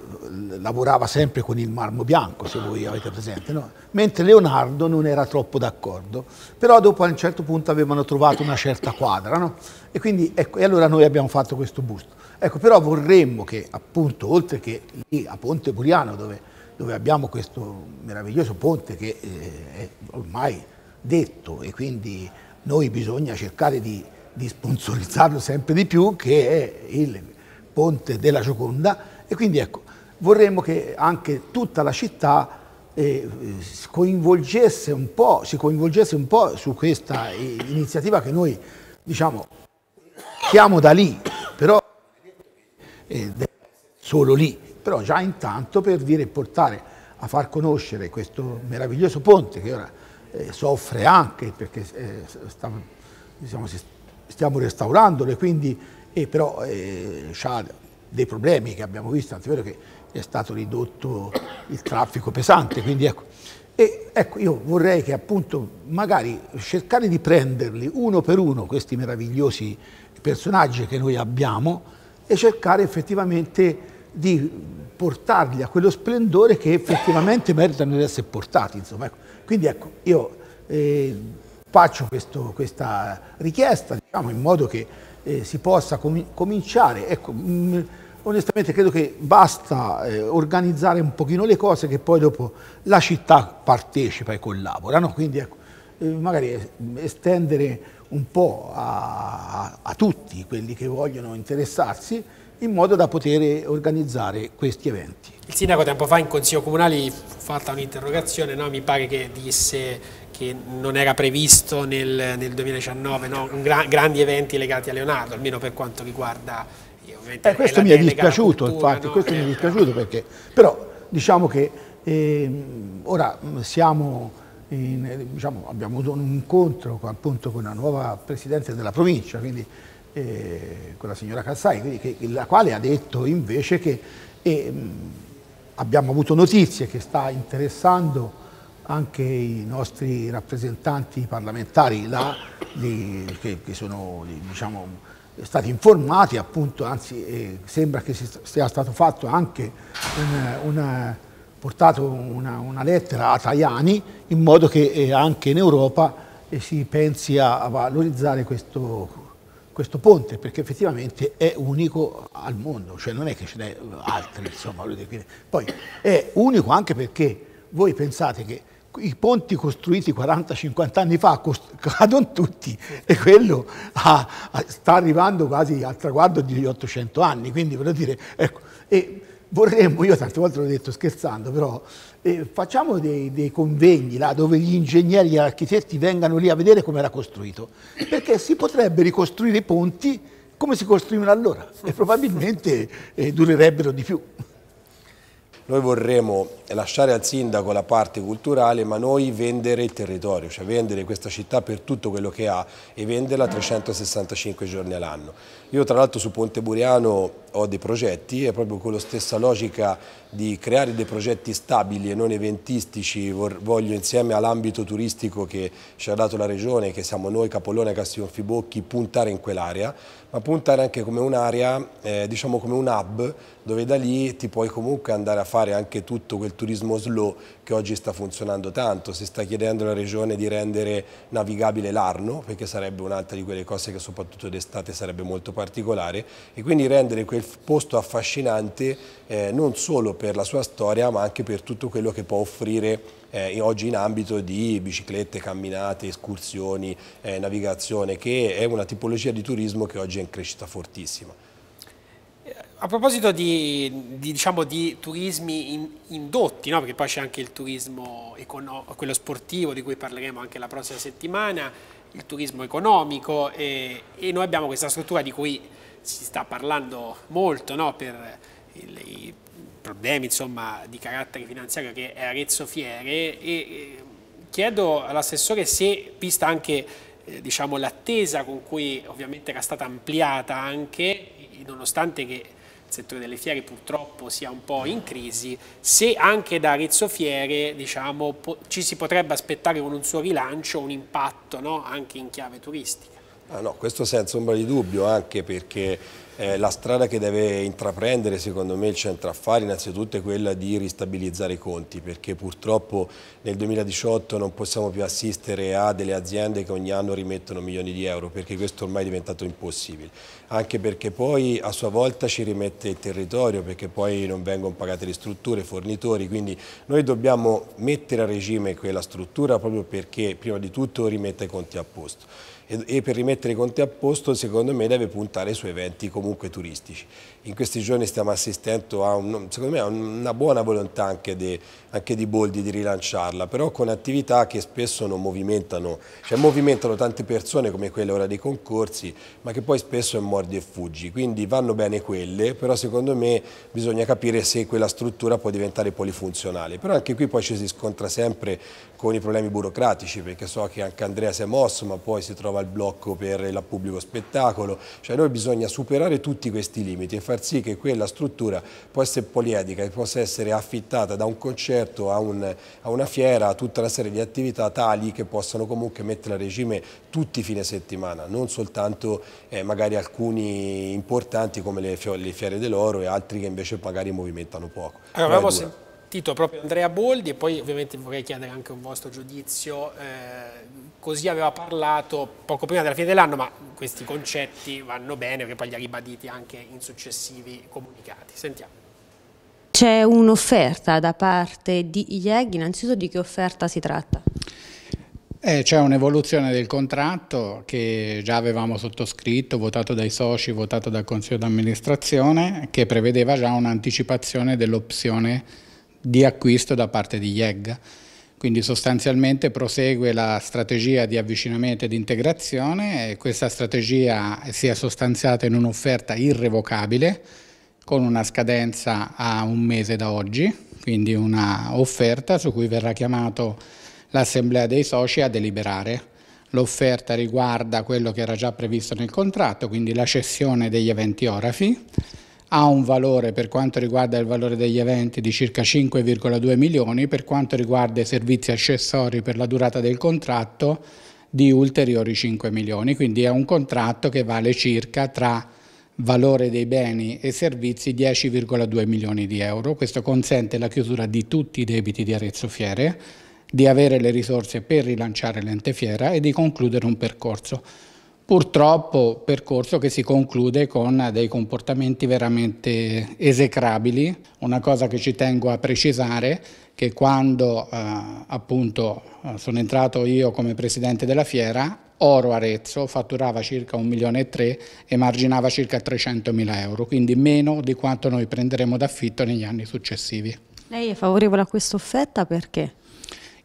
eh, lavorava sempre con il marmo bianco se voi avete presente no? mentre Leonardo non era troppo d'accordo però dopo a un certo punto avevano trovato una certa quadra no? e quindi ecco, e allora noi abbiamo fatto questo busto ecco però vorremmo che appunto oltre che lì a Ponte Buriano dove dove abbiamo questo meraviglioso ponte che eh, è ormai detto e quindi noi bisogna cercare di, di sponsorizzarlo sempre di più che è il ponte della Gioconda e quindi ecco vorremmo che anche tutta la città eh, coinvolgesse un po', si coinvolgesse un po' su questa iniziativa che noi diciamo chiamo da lì, però eh, solo lì però già intanto per dire e portare a far conoscere questo meraviglioso ponte che ora eh, soffre anche perché eh, stiamo, diciamo, stiamo, restaurandolo e quindi eh, però eh, ha dei problemi che abbiamo visto, anzi è vero che è stato ridotto il traffico pesante, quindi ecco. E ecco, io vorrei che appunto magari cercare di prenderli uno per uno questi meravigliosi personaggi che noi abbiamo e cercare effettivamente di portarli a quello splendore che effettivamente meritano di essere portati. Insomma. Ecco. Quindi ecco, io eh, faccio questo, questa richiesta diciamo, in modo che eh, si possa com cominciare. Ecco, mh, mm, onestamente credo che basta eh, organizzare un pochino le cose che poi dopo la città partecipa e collabora. No? Quindi ecco, eh, magari estendere un po' a, a tutti quelli che vogliono interessarsi in modo da poter organizzare questi eventi. Il sindaco tempo fa in Consiglio Comunale fatta un'interrogazione, no? mi pare che disse che non era previsto nel, nel 2019 no? Gra grandi eventi legati a Leonardo, almeno per quanto riguarda... Eh, eh questo mi è dispiaciuto cultura, infatti, no? questo mi è dispiaciuto perché... Però diciamo che eh, ora mm, siamo... In, diciamo, abbiamo avuto un incontro appunto con la nuova Presidente della provincia, quindi eh, con la signora Calzai, che, la quale ha detto invece che eh, abbiamo avuto notizie che sta interessando anche i nostri rappresentanti parlamentari là, li, che, che, sono li, diciamo, stati informati, appunto, anzi eh, sembra che sia stato fatto anche una, una portato una, una, lettera a Tajani in modo che eh, anche in Europa eh, si pensi a, a valorizzare questo, questo ponte, perché effettivamente è unico al mondo, cioè non è che ce n'è altri, insomma, poi è unico anche perché voi pensate che i ponti costruiti 40-50 anni fa cadono tutti e quello ha, ha, sta arrivando quasi al traguardo di 800 anni, quindi voglio dire, ecco, e vorremmo, io tante volte l'ho detto scherzando, però eh, facciamo dei, dei, convegni là dove gli ingegneri e gli architetti vengano lì a vedere come era costruito, perché si potrebbe ricostruire i ponti come si costruivano allora e probabilmente eh, durerebbero di più. Noi vorremmo lasciare al sindaco la parte culturale, ma noi vendere il territorio, cioè vendere questa città per tutto quello che ha e venderla 365 giorni all'anno. Io tra l'altro su Ponte Buriano ho dei progetti, è proprio con la stessa logica di creare dei progetti stabili e non eventistici, voglio insieme all'ambito turistico che ci ha dato la Regione, che siamo noi, Capolone, Castiglione Fibocchi, puntare in quell'area, ma puntare anche come un'area, eh, diciamo come un hub, dove da lì ti puoi comunque andare a fare fare anche tutto quel turismo slow che oggi sta funzionando tanto. Si sta chiedendo alla Regione di rendere navigabile l'Arno, perché sarebbe un'altra di quelle cose che soprattutto d'estate sarebbe molto particolare, e quindi rendere quel posto affascinante eh, non solo per la sua storia, ma anche per tutto quello che può offrire eh, oggi in ambito di biciclette, camminate, escursioni, eh, navigazione, che è una tipologia di turismo che oggi è in crescita fortissima. A proposito di, di, diciamo, di turismi in, indotti, no? perché poi c'è anche il turismo, quello sportivo di cui parleremo anche la prossima settimana, il turismo economico e, e noi abbiamo questa struttura di cui si sta parlando molto no? per il, i problemi insomma, di carattere finanziario che è Arezzo Fiere e, e chiedo all'assessore se, vista anche eh, diciamo, l'attesa con cui ovviamente era stata ampliata anche, nonostante che il settore delle fiere purtroppo sia un po' in crisi, se anche da Arezzo Fiere diciamo, ci si potrebbe aspettare con un suo rilancio un impatto no? anche in chiave turistica. Ah no, questo senza ombra di dubbio, anche perché eh, la strada che deve intraprendere secondo me il centro affari innanzitutto è quella di ristabilizzare i conti perché purtroppo nel 2018 non possiamo più assistere a delle aziende che ogni anno rimettono milioni di euro perché questo ormai è diventato impossibile anche perché poi a sua volta ci rimette il territorio perché poi non vengono pagate le strutture, i fornitori quindi noi dobbiamo mettere a regime quella struttura proprio perché prima di tutto rimette i conti a posto e, e per rimettere i conti a posto secondo me deve puntare su eventi comunque turistici. In questi giorni stiamo assistendo a, un, me, a una buona volontà anche, de, anche di Boldi di rilanciarla, però con attività che spesso non movimentano, cioè movimentano tante persone come quelle ora dei concorsi, ma che poi spesso è mordi e fuggi, quindi vanno bene quelle, però secondo me bisogna capire se quella struttura può diventare polifunzionale, però anche qui poi ci si scontra sempre con i problemi burocratici, perché so che anche Andrea si è mosso, ma poi si trova mancava il blocco per il pubblico spettacolo, cioè noi bisogna superare tutti questi limiti e far sì che quella struttura possa essere poliedica, e possa essere affittata da un concerto a, un, a una fiera, a tutta una serie di attività tali che possano comunque mettere a regime tutti i fine settimana, non soltanto eh, magari alcuni importanti come le, le fiere dell'oro e altri che invece magari movimentano poco. Allora, sentito proprio Andrea Boldi e poi ovviamente vorrei chiedere anche un vostro giudizio eh, così aveva parlato poco prima della fine dell'anno, ma questi concetti vanno bene perché poi li ha ribaditi anche in successivi comunicati. Sentiamo. C'è un'offerta da parte di IEG, innanzitutto di che offerta si tratta? Eh, c'è un'evoluzione del contratto che già avevamo sottoscritto, votato dai soci, votato dal Consiglio d'amministrazione, che prevedeva già un'anticipazione dell'opzione di acquisto da parte di IEG. Quindi sostanzialmente prosegue la strategia di avvicinamento ed integrazione e questa strategia si è sostanziata in un'offerta irrevocabile con una scadenza a un mese da oggi, quindi una offerta su cui verrà chiamato l'assemblea dei soci a deliberare. L'offerta riguarda quello che era già previsto nel contratto, quindi la cessione degli eventi orafi ha un valore per quanto riguarda il valore degli eventi di circa 5,2 milioni, per quanto riguarda i servizi accessori per la durata del contratto di ulteriori 5 milioni, quindi è un contratto che vale circa tra valore dei beni e servizi 10,2 milioni di euro. Questo consente la chiusura di tutti i debiti di Arezzo Fiere, di avere le risorse per rilanciare l'ente fiera e di concludere un percorso purtroppo percorso che si conclude con dei comportamenti veramente esecrabili, una cosa che ci tengo a precisare che quando eh, appunto eh, sono entrato io come presidente della fiera Oro Arezzo fatturava circa 1 milione e 3 e marginava circa 300 mila euro, quindi meno di quanto noi prenderemo d'affitto negli anni successivi. Lei è favorevole a questa offerta perché?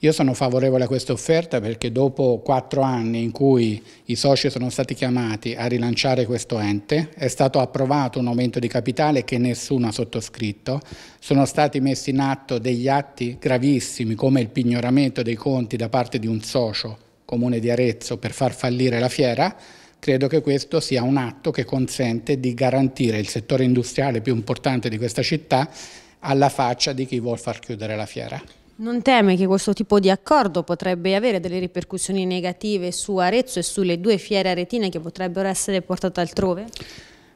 Io sono favorevole a questa offerta perché dopo quattro anni in cui i soci sono stati chiamati a rilanciare questo ente, è stato approvato un aumento di capitale che nessuno ha sottoscritto, sono stati messi in atto degli atti gravissimi come il pignoramento dei conti da parte di un socio comune di Arezzo per far fallire la fiera, credo che questo sia un atto che consente di garantire il settore industriale più importante di questa città alla faccia di chi vuol far chiudere la fiera. Non teme che questo tipo di accordo potrebbe avere delle ripercussioni negative su Arezzo e sulle due fiere aretine che potrebbero essere portate altrove?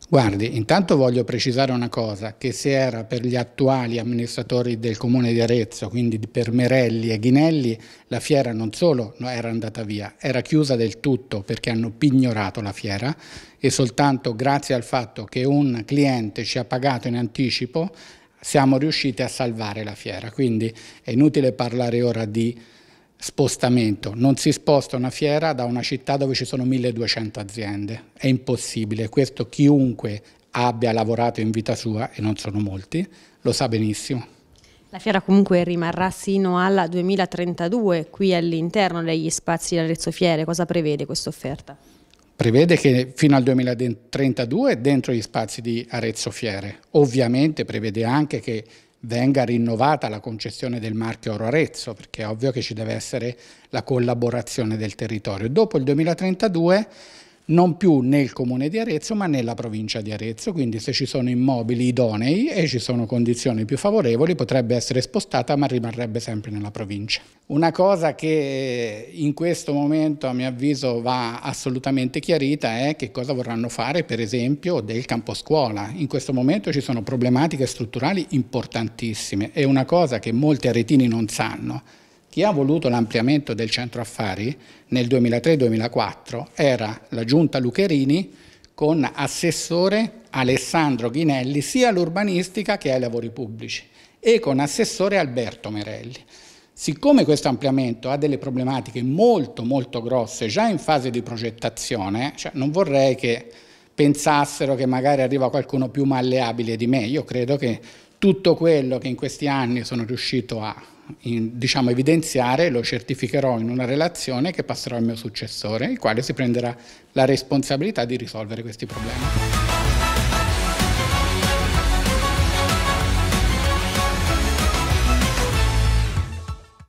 Guardi, intanto voglio precisare una cosa, che se era per gli attuali amministratori del comune di Arezzo, quindi per Merelli e Ghinelli, la fiera non solo era andata via, era chiusa del tutto perché hanno pignorato la fiera e soltanto grazie al fatto che un cliente ci ha pagato in anticipo siamo riusciti a salvare la fiera. Quindi è inutile parlare ora di spostamento. Non si sposta una fiera da una città dove ci sono 1200 aziende. È impossibile. Questo chiunque abbia lavorato in vita sua, e non sono molti, lo sa benissimo. La fiera comunque rimarrà sino al 2032 qui all'interno degli spazi di Arezzo Fiere. Cosa prevede questa offerta? prevede che fino al 2032 dentro gli spazi di Arezzo Fiere. Ovviamente prevede anche che venga rinnovata la concessione del marchio Oro Arezzo, perché è ovvio che ci deve essere la collaborazione del territorio. Dopo il 2032 non più nel comune di Arezzo ma nella provincia di Arezzo, quindi se ci sono immobili idonei e ci sono condizioni più favorevoli potrebbe essere spostata ma rimarrebbe sempre nella provincia. Una cosa che eh, in questo momento a mio avviso va assolutamente chiarita è che cosa vorranno fare per esempio del campo scuola. In questo momento ci sono problematiche strutturali importantissime, è una cosa che molti aretini non sanno. Chi ha voluto l'ampliamento del centro affari nel 2003-2004 era la giunta Lucherini con assessore Alessandro Ghinelli sia all'urbanistica che ai lavori pubblici e con assessore Alberto Merelli. Siccome questo ampliamento ha delle problematiche molto molto grosse già in fase di progettazione, cioè non vorrei che pensassero che magari arriva qualcuno più malleabile di me, io credo che tutto quello che in questi anni sono riuscito a in, diciamo, evidenziare, lo certificherò in una relazione che passerò al mio successore, il quale si prenderà la responsabilità di risolvere questi problemi.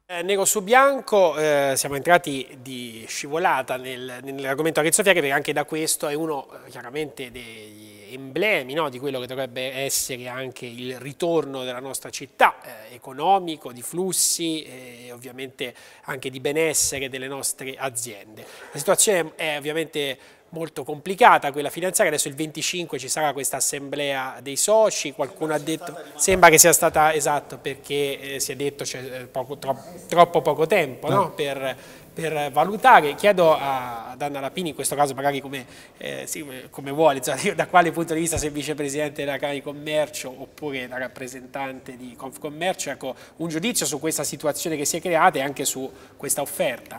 Eh, Nero su bianco, eh, siamo entrati di scivolata nel, nell'argomento Arezzo Fiere perché anche da questo è uno eh, chiaramente dei emblemi no, di quello che dovrebbe essere anche il ritorno della nostra città, eh, economico, di flussi e eh, ovviamente anche di benessere delle nostre aziende. La situazione è ovviamente molto complicata quella finanziaria, adesso il 25 ci sarà questa assemblea dei soci, qualcuno ha detto, sembra che sia stata, esatto, perché eh, si è detto c'è eh, troppo, troppo, poco tempo no? No? per per valutare, chiedo ad Anna Lapini, in questo caso magari come, eh, sì, come vuole, cioè da quale punto di vista sei vicepresidente della Cari Commercio oppure da rappresentante di Confcommercio, ecco, un giudizio su questa situazione che si è creata e anche su questa offerta.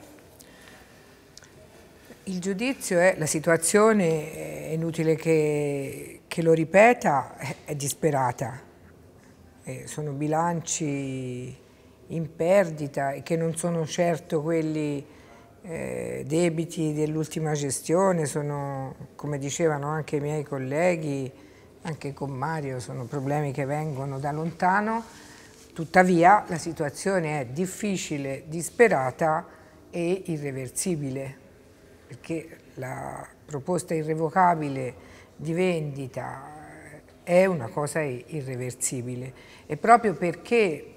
Il giudizio è, la situazione, è inutile che, che lo ripeta, è, è disperata. Eh, sono bilanci in perdita e che non sono certo quelli eh, debiti dell'ultima gestione, sono, come dicevano anche i miei colleghi, anche con Mario, sono problemi che vengono da lontano. Tuttavia la situazione è difficile, disperata e irreversibile, perché la proposta irrevocabile di vendita è una cosa irreversibile e proprio perché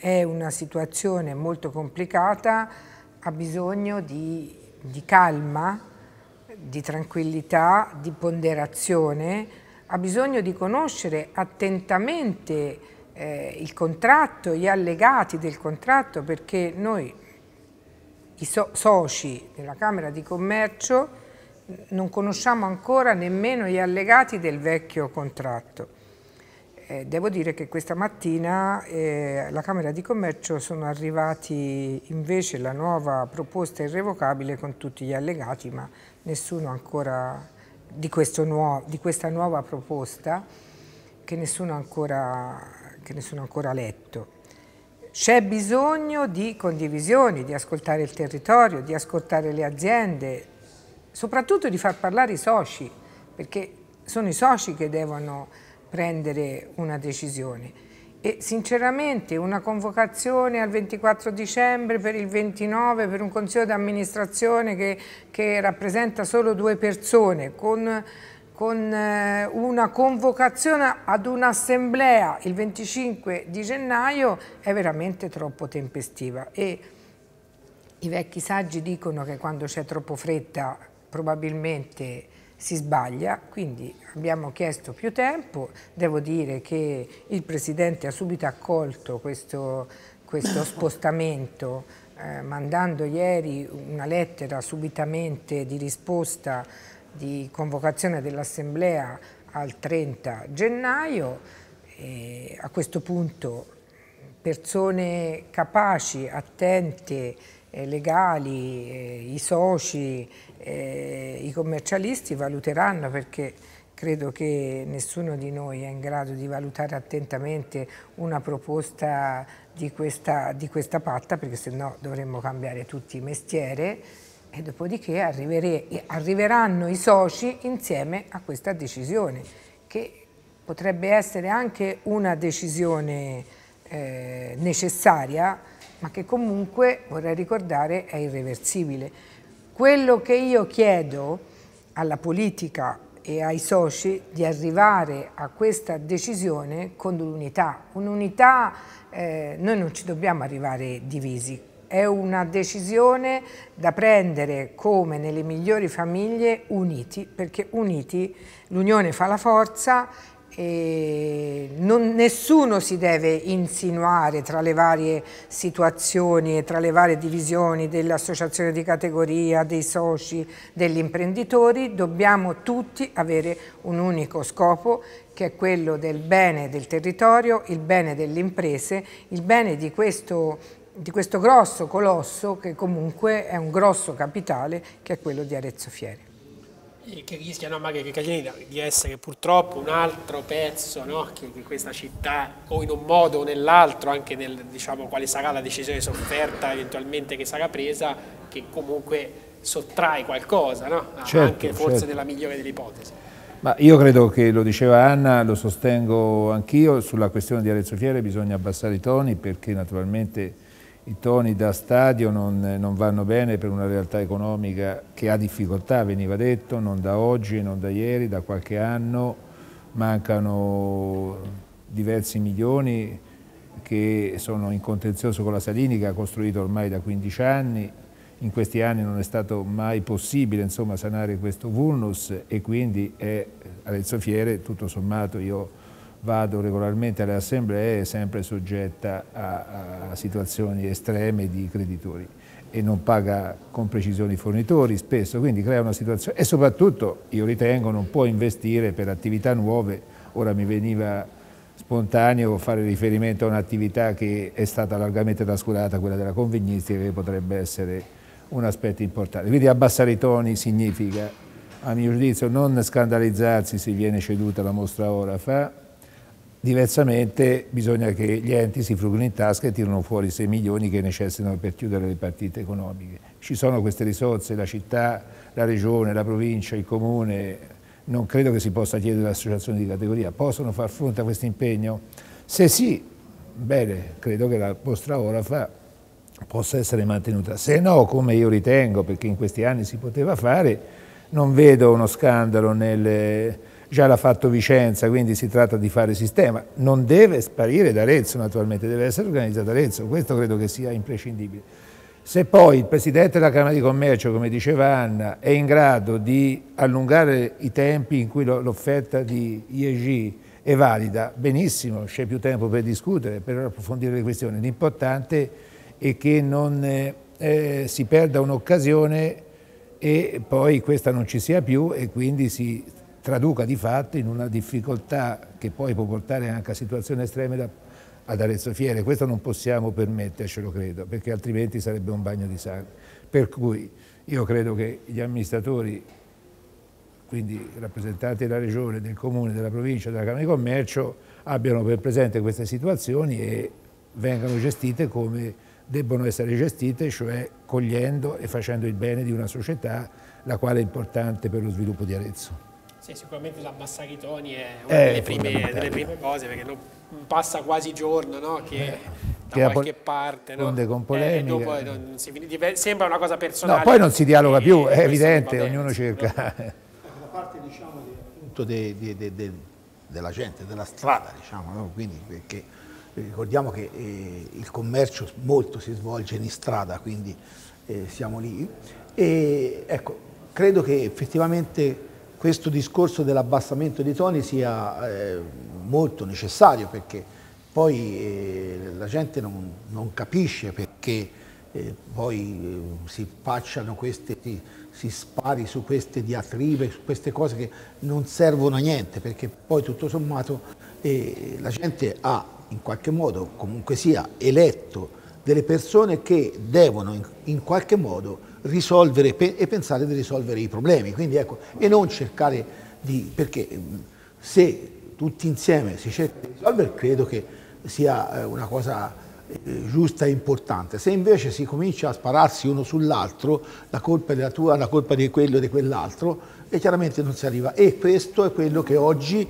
è una situazione molto complicata, ha bisogno di, di calma, di tranquillità, di ponderazione, ha bisogno di conoscere attentamente eh, il contratto, gli allegati del contratto, perché noi, i so soci della Camera di Commercio, non conosciamo ancora nemmeno gli allegati del vecchio contratto. Eh, devo dire che questa mattina eh, alla Camera di Commercio sono arrivati invece la nuova proposta irrevocabile con tutti gli allegati, ma nessuno ancora di, nuovo, di questa nuova proposta che nessuno ancora, che nessuno ancora ha letto. C'è bisogno di condivisioni, di ascoltare il territorio, di ascoltare le aziende, soprattutto di far parlare i soci, perché sono i soci che devono prendere una decisione. E sinceramente una convocazione al 24 dicembre per il 29 per un consiglio di amministrazione che, che, rappresenta solo due persone con, con eh, una convocazione ad un'assemblea il 25 di gennaio è veramente troppo tempestiva e i vecchi saggi dicono che quando c'è troppo fretta probabilmente si sbaglia, quindi abbiamo chiesto più tempo, devo dire che il Presidente ha subito accolto questo, questo spostamento eh, mandando ieri una lettera subitamente di risposta di convocazione dell'Assemblea al 30 gennaio e a questo punto persone capaci, attente eh, legali, eh, i soci, eh, i commercialisti valuteranno perché credo che nessuno di noi è in grado di valutare attentamente una proposta di questa, di questa patta perché se no dovremmo cambiare tutti i mestieri e dopodiché arriveranno i soci insieme a questa decisione che potrebbe essere anche una decisione eh, necessaria ma che comunque, vorrei ricordare, è irreversibile. Quello che io chiedo alla politica e ai soci di arrivare a questa decisione con l'unità. Un'unità, eh, noi non ci dobbiamo arrivare divisi, è una decisione da prendere come nelle migliori famiglie uniti, perché uniti l'unione fa la forza non, nessuno si deve insinuare tra le varie situazioni e tra le varie divisioni dell'associazione di categoria, dei soci, degli imprenditori, dobbiamo tutti avere un unico scopo che è quello del bene del territorio, il bene delle imprese, il bene di questo, di questo grosso colosso che comunque è un grosso capitale che è quello di Arezzo Fiere che rischiano magari di essere purtroppo un altro pezzo no? che, che, questa città o in un modo o nell'altro, anche nel diciamo, quale sarà la decisione sofferta eventualmente che sarà presa, che comunque sottrae qualcosa, no? certo, anche forse certo. nella migliore delle ipotesi. Ma io credo che, lo diceva Anna, lo sostengo anch'io, sulla questione di Arezzo Fiere bisogna abbassare i toni perché naturalmente i toni da stadio non, non, vanno bene per una realtà economica che ha difficoltà, veniva detto, non da oggi, non da ieri, da qualche anno, mancano diversi milioni che sono in contenzioso con la Salini che ha costruito ormai da 15 anni, in questi anni non è stato mai possibile insomma, sanare questo vulnus e quindi è Arezzo Fiere tutto sommato io vado regolarmente alle assemblee è sempre soggetta a, a situazioni estreme di creditori e non paga con precisione i fornitori spesso, quindi crea una situazione e soprattutto io ritengo non può investire per attività nuove, ora mi veniva spontaneo fare riferimento a un'attività che è stata largamente trascurata, quella della convegnistica che potrebbe essere un aspetto importante. Quindi abbassare i toni significa, a mio giudizio, non scandalizzarsi se viene ceduta la mostra Orafa, Diversamente bisogna che gli enti si frughino in tasca e tirano fuori 6 milioni che necessitano per chiudere le partite economiche. Ci sono queste risorse, la città, la regione, la provincia, il comune, non credo che si possa chiedere all'associazione di categoria, possono far fronte a questo impegno? Se sì, bene, credo che la vostra orafa possa essere mantenuta. Se no, come io ritengo, perché in questi anni si poteva fare, non vedo uno scandalo nelle già l'ha fatto Vicenza, quindi si tratta di fare sistema. Non deve sparire da Arezzo naturalmente, deve essere organizzata Arezzo, questo credo che sia imprescindibile. Se poi il Presidente della Camera di Commercio, come diceva Anna, è in grado di allungare i tempi in cui l'offerta di IEG è valida, benissimo, c'è più tempo per discutere, per approfondire le questioni. L'importante è che non eh, eh si perda un'occasione e poi questa non ci sia più e quindi si traduca di fatto in una difficoltà che poi può portare anche a situazioni estreme da, ad Arezzo Fiere. Questo non possiamo permettercelo, credo, perché altrimenti sarebbe un bagno di sangue. Per cui io credo che gli amministratori, quindi rappresentanti della Regione, del Comune, della Provincia, della Camera di Commercio, abbiano per presente queste situazioni e vengano gestite come debbono essere gestite, cioè cogliendo e facendo il bene di una società la quale è importante per lo sviluppo di Arezzo. Sì, sicuramente l'abbassare i toni è una è eh, delle, prime, delle, prime, cose, perché non passa quasi giorno no? che eh, da che qualche parte no? con eh, polemiche. Eh, non, si, eh, sembra una cosa personale. No, poi non si dialoga più, è evidente, ognuno cerca. Da parte diciamo di, appunto de, de, de, della gente, della strada, diciamo, no? quindi perché ricordiamo che eh, il commercio molto si svolge in strada, quindi siamo lì. E ecco, credo che effettivamente questo discorso dell'abbassamento dei toni sia eh, molto necessario perché poi eh, la gente non, non capisce perché eh, poi si facciano queste, si, spari su queste diatribe, su queste cose che non servono a niente perché poi tutto sommato la gente ha in qualche modo comunque sia eletto delle persone che devono in, in qualche modo risolvere pe e pensare di risolvere i problemi. Quindi, ecco, e non cercare di... perché mm, se tutti insieme si cerca di risolvere, credo che sia eh, una cosa eh, giusta e importante. Se invece si comincia a spararsi uno sull'altro, la colpa è della tua, la colpa di quello e di quell'altro, e chiaramente non si arriva. E questo è quello che oggi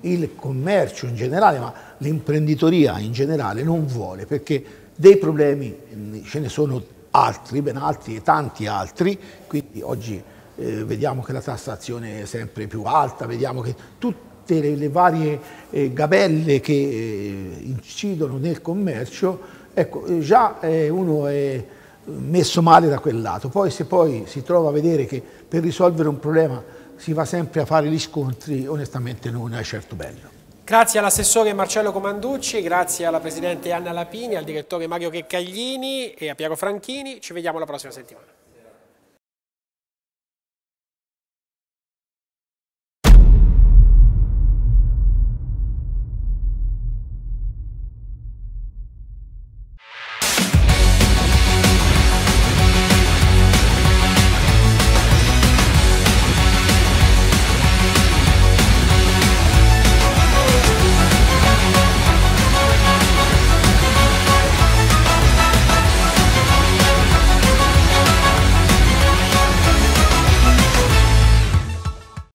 il commercio in generale, ma l'imprenditoria in generale non vuole, perché dei problemi mm, ce ne sono altri, ben altri e tanti altri, quindi oggi eh, vediamo che la tassazione è sempre più alta, vediamo che tutte le, le varie eh, gabelle che eh, incidono nel commercio, ecco, eh, già eh, uno è eh, messo male da quel lato. Poi se poi si trova a vedere che per risolvere un problema si va sempre a fare gli scontri, onestamente non è certo bello. Grazie all'assessore Marcello Comanducci, grazie alla Presidente Anna Lapini, al direttore Mario Checcaglini e a Piero Franchini. Ci vediamo la prossima settimana.